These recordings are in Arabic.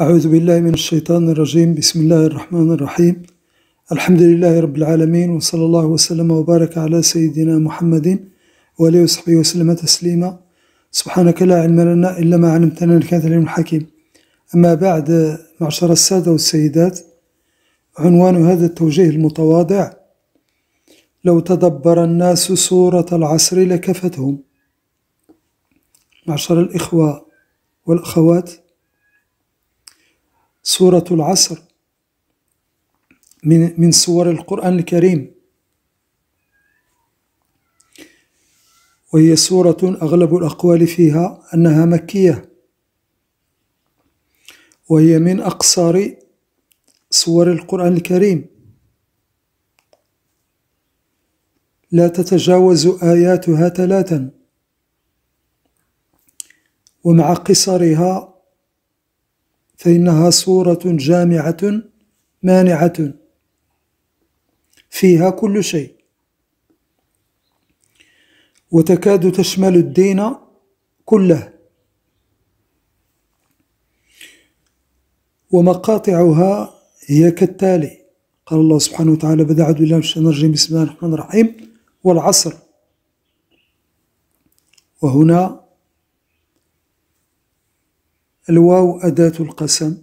أعوذ بالله من الشيطان الرجيم بسم الله الرحمن الرحيم الحمد لله رب العالمين وصلى الله وسلم وبارك على سيدنا محمد وآله وصحبه وسلم تسليما سبحانك لا علم لنا إلا ما علمتنا إنك أنت العليم الحكيم أما بعد معشر السادة والسيدات عنوان هذا التوجيه المتواضع لو تدبر الناس سورة العصر لكفتهم معشر الإخوة والأخوات سورة العصر من من سور القرآن الكريم وهي سورة أغلب الأقوال فيها أنها مكية وهي من أقصر سور القرآن الكريم لا تتجاوز آياتها ثلاثا ومع قصرها فإنها صورة جامعة مانعة فيها كل شيء وتكاد تشمل الدين كله ومقاطعها هي كالتالي قال الله سبحانه وتعالى بدأ عبد الله من نرجم بسم الله الرحمن الرحيم والعصر وهنا الواو أداة القسم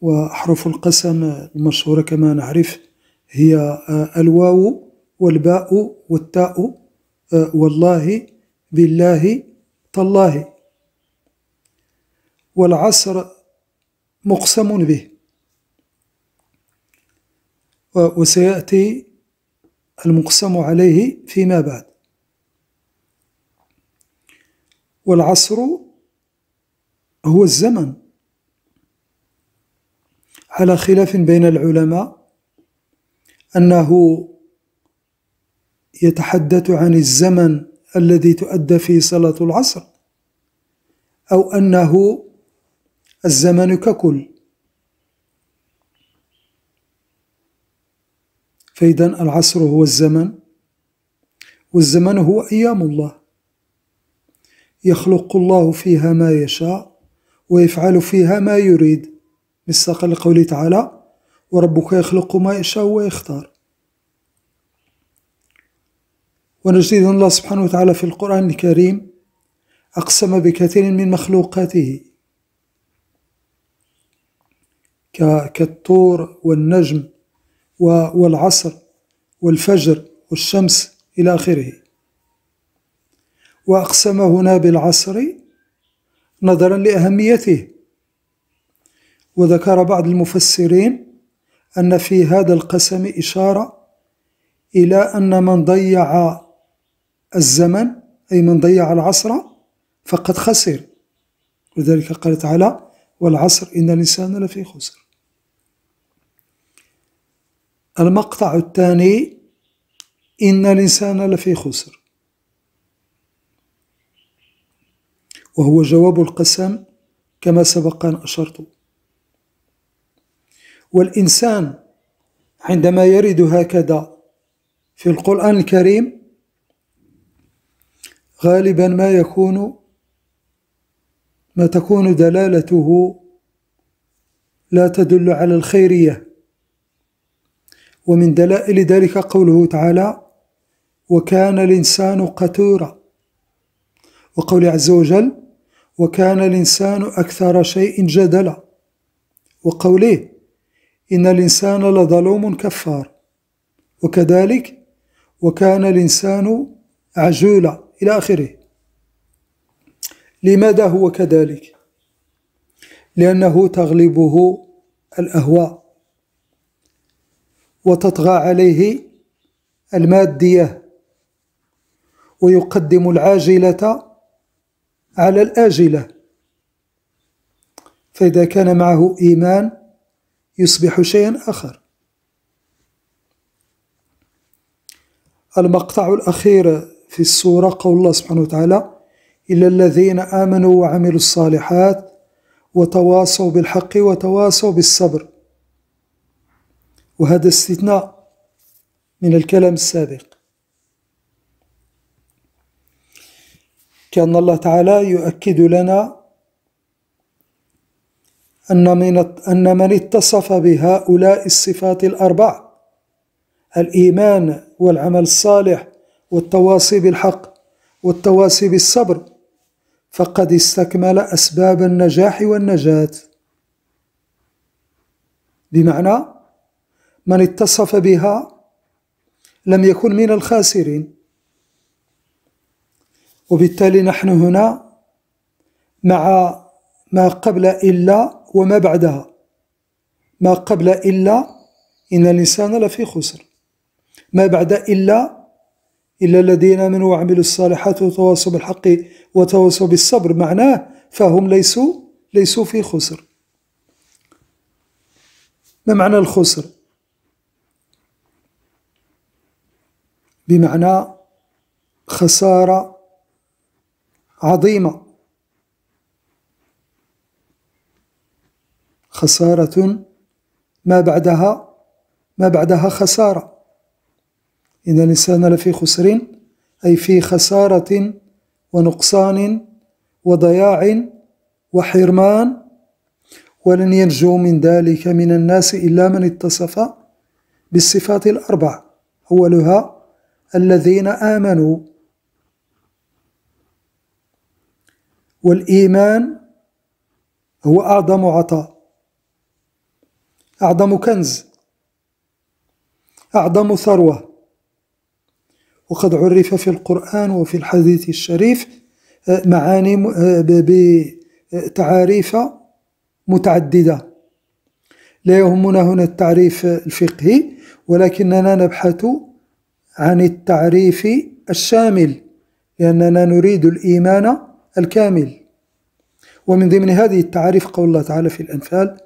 وأحرف القسم المشهورة كما نعرف هي آه، الواو والباء والتاء آه، والله بالله تالله والعصر مقسم به وسيأتي المقسم عليه فيما بعد والعصر هو الزمن على خلاف بين العلماء أنه يتحدث عن الزمن الذي تؤدى فيه صلاة العصر أو أنه الزمن ككل فإذا العصر هو الزمن والزمن هو أيام الله يخلق الله فيها ما يشاء ويفعل فيها ما يريد مصداقا لقوله تعالى وربك يخلق ما يشاء ويختار ونجد الله سبحانه وتعالى في القرآن الكريم أقسم بكثير من مخلوقاته كالطور والنجم والعصر والفجر والشمس إلى آخره وأقسم هنا بالعصر نظرا لأهميته وذكر بعض المفسرين أن في هذا القسم إشارة إلى أن من ضيع الزمن أي من ضيع العصر فقد خسر لذلك قال تعالى والعصر إن الإنسان لفي خسر المقطع الثاني إن الإنسان لفي خسر وهو جواب القسم كما سبق أن أشرت والإنسان عندما يرد هكذا في القرآن الكريم غالبا ما يكون ما تكون دلالته لا تدل على الخيرية ومن دلائل ذلك قوله تعالى وكان الإنسان قتورا وقول عز وجل وكان الإنسان أكثر شيء جدلا وقوله إن الإنسان لظلوم كفار وكذلك وكان الإنسان عجولا إلى آخره لماذا هو كذلك؟ لأنه تغلبه الأهواء وتطغى عليه المادية ويقدم العاجلة على الآجلة فإذا كان معه إيمان يصبح شيئا آخر المقطع الأخير في السورة قول الله سبحانه وتعالى إلا الذين آمنوا وعملوا الصالحات وتواصوا بالحق وتواصوا بالصبر وهذا استثناء من الكلام السابق كأن الله تعالى يؤكد لنا أن من أن من اتصف بهؤلاء الصفات الأربع الإيمان والعمل الصالح والتواصي بالحق والتواصي بالصبر فقد استكمل أسباب النجاح والنجاة بمعنى من اتصف بها لم يكن من الخاسرين وبالتالي نحن هنا مع ما قبل إلا وما بعدها ما قبل إلا إن الإنسان لفي خسر ما بعد إلا إلا الذين آمنوا وعملوا الصالحات وتواصوا بالحق وتواصوا بالصبر معناه فهم ليسوا ليسوا في خسر ما معنى الخسر بمعنى خسارة عظيمة خسارة ما بعدها ما بعدها خسارة إن الإنسان لفي خسر أي في خسارة ونقصان وضياع وحرمان ولن ينجو من ذلك من الناس إلا من اتصف بالصفات الأربع أولها الذين آمنوا والإيمان هو أعظم عطاء أعظم كنز أعظم ثروة وقد عرف في القرآن وفي الحديث الشريف آه، معاني آه، بتعاريف آه، متعددة لا يهمنا هنا التعريف الفقهي ولكننا نبحث عن التعريف الشامل لأننا نريد الإيمان الكامل ومن ضمن هذه التعريف قول الله تعالى في الأنفال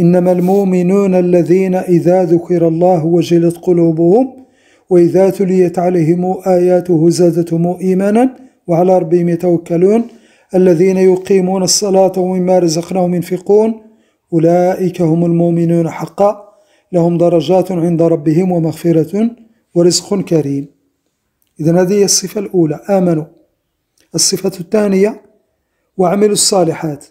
إنما المؤمنون الذين إذا ذكر الله وجلت قلوبهم وإذا تليت عليهم آياته زادتهم إيمانا وعلى ربهم يتوكلون الذين يقيمون الصلاة ومما رزقناهم ينفقون أولئك هم المؤمنون حقا لهم درجات عند ربهم ومغفرة ورزق كريم إذا هذه الصفة الأولى آمنوا الصفة الثانية وعملوا الصالحات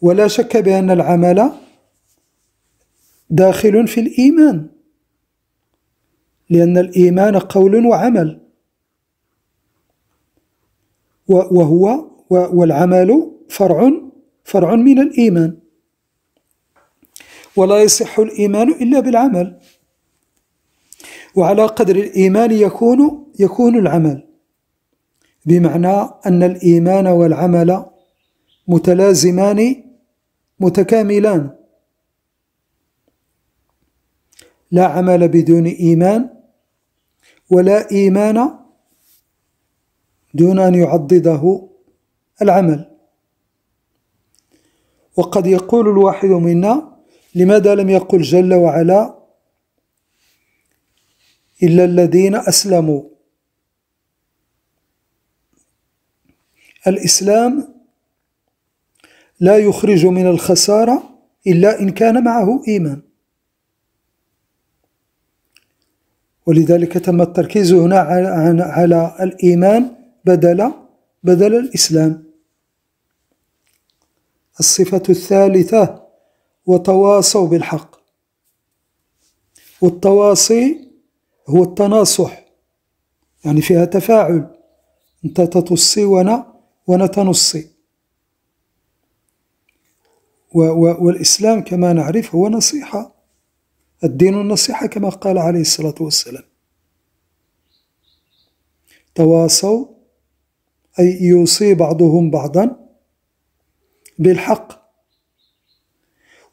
ولا شك بأن العمل داخل في الإيمان لأن الإيمان قول وعمل وهو والعمل فرع فرع من الإيمان ولا يصح الإيمان إلا بالعمل وعلى قدر الإيمان يكون يكون العمل بمعنى أن الإيمان والعمل متلازمان متكاملان لا عمل بدون إيمان ولا إيمان دون أن يعضده العمل وقد يقول الواحد منا لماذا لم يقل جل وعلا إلا الذين أسلموا الإسلام لا يخرج من الخسارة إلا إن كان معه إيمان ولذلك تم التركيز هنا على الإيمان بدل بدل الإسلام الصفة الثالثة وتواصوا بالحق والتواصي هو التناصح يعني فيها تفاعل أنت تتوصي وأنا ونتنصي والإسلام كما نعرف هو نصيحة الدين النصيحة كما قال عليه الصلاة والسلام تواصوا أي يوصي بعضهم بعضا بالحق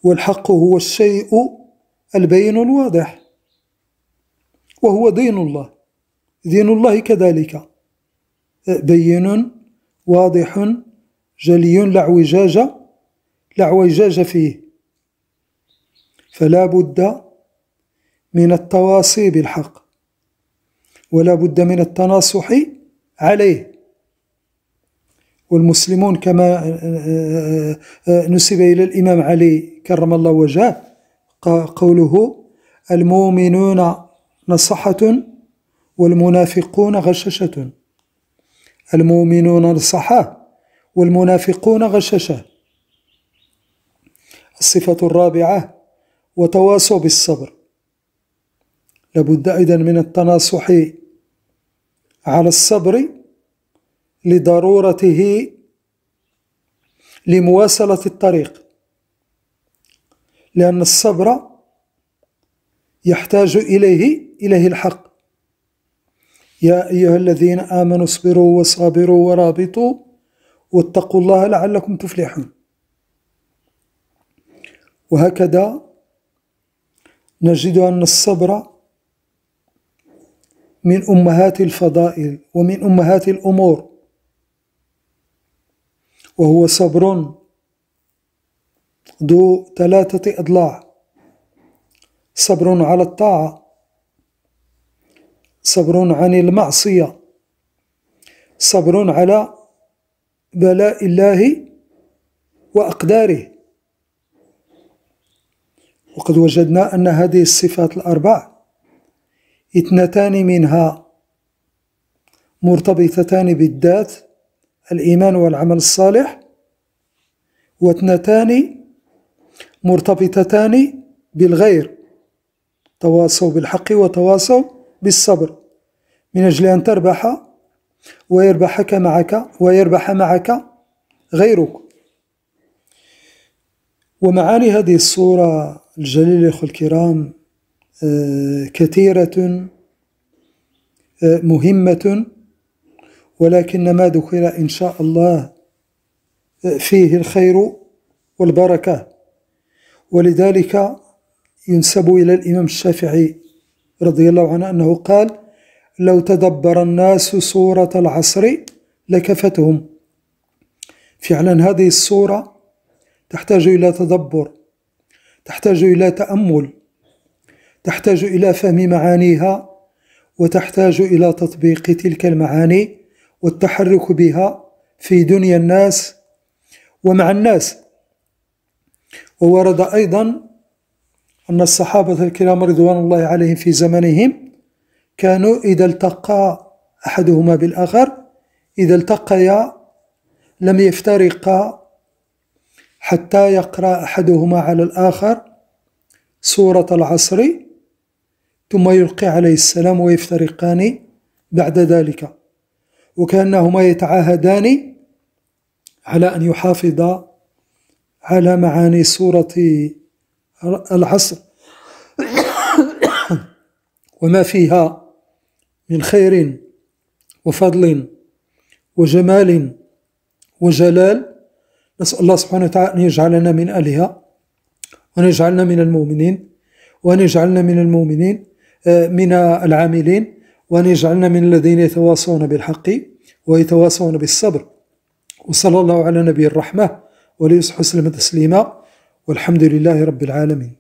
والحق هو الشيء البين الواضح وهو دين الله دين الله كذلك بين واضح جلي لا اعوجاج لا اعوجاج فيه فلا بد من التواصي بالحق ولا بد من التناصح عليه والمسلمون كما آه، آه، آه، نسب إلى الإمام علي كرم الله وجهه قوله المؤمنون نصحة والمنافقون غششة المؤمنون الصحاة والمنافقون غششة الصفة الرابعة وتواصوا بالصبر لابد أيضا من التناصح على الصبر لضرورته لمواصلة الطريق لأن الصبر يحتاج إليه إليه الحق يا أيها الذين آمنوا اصبروا وصابروا ورابطوا واتقوا الله لعلكم تفلحون وهكذا نجد أن الصبر من أمهات الفضائل ومن أمهات الأمور وهو صبر ذو ثلاثة أضلاع صبر على الطاعة صبر عن المعصية صبر على بلاء الله وأقداره وقد وجدنا أن هذه الصفات الأربع اثنتان منها مرتبطتان بالذات الإيمان والعمل الصالح واثنتان مرتبطتان بالغير تواصوا بالحق وتواصوا بالصبر من أجل أن تربح ويربحك معك ويربح معك غيرك ومعاني هذه الصورة الجليلة أخو الكرام آه، كثيرة آه، مهمة ولكن ما ذكر إن شاء الله آه، فيه الخير والبركة ولذلك ينسب إلى الإمام الشافعي رضي الله عنه أنه قال لو تدبر الناس صورة العصر لكفتهم فعلا هذه الصورة تحتاج إلى تدبر تحتاج إلى تأمل تحتاج إلى فهم معانيها وتحتاج إلى تطبيق تلك المعاني والتحرك بها في دنيا الناس ومع الناس وورد أيضا أن الصحابة الكرام رضوان الله عليهم في زمنهم كانوا إذا التقى أحدهما بالآخر إذا التقيا لم يفترقا حتى يقرأ أحدهما على الآخر سورة العصر ثم يلقي عليه السلام ويفترقان بعد ذلك وكأنهما يتعاهدان على أن يحافظا على معاني سورة العصر وما فيها من خير وفضل وجمال وجلال نسأل الله سبحانه وتعالى أن يجعلنا من أهلها وأن يجعلنا من المؤمنين وأن يجعلنا من المؤمنين آه، من العاملين وأن يجعلنا من الذين يتواصون بالحق ويتواصون بالصبر وصلى الله على نبي الرحمة وليصح وسلم تسليما والحمد لله رب العالمين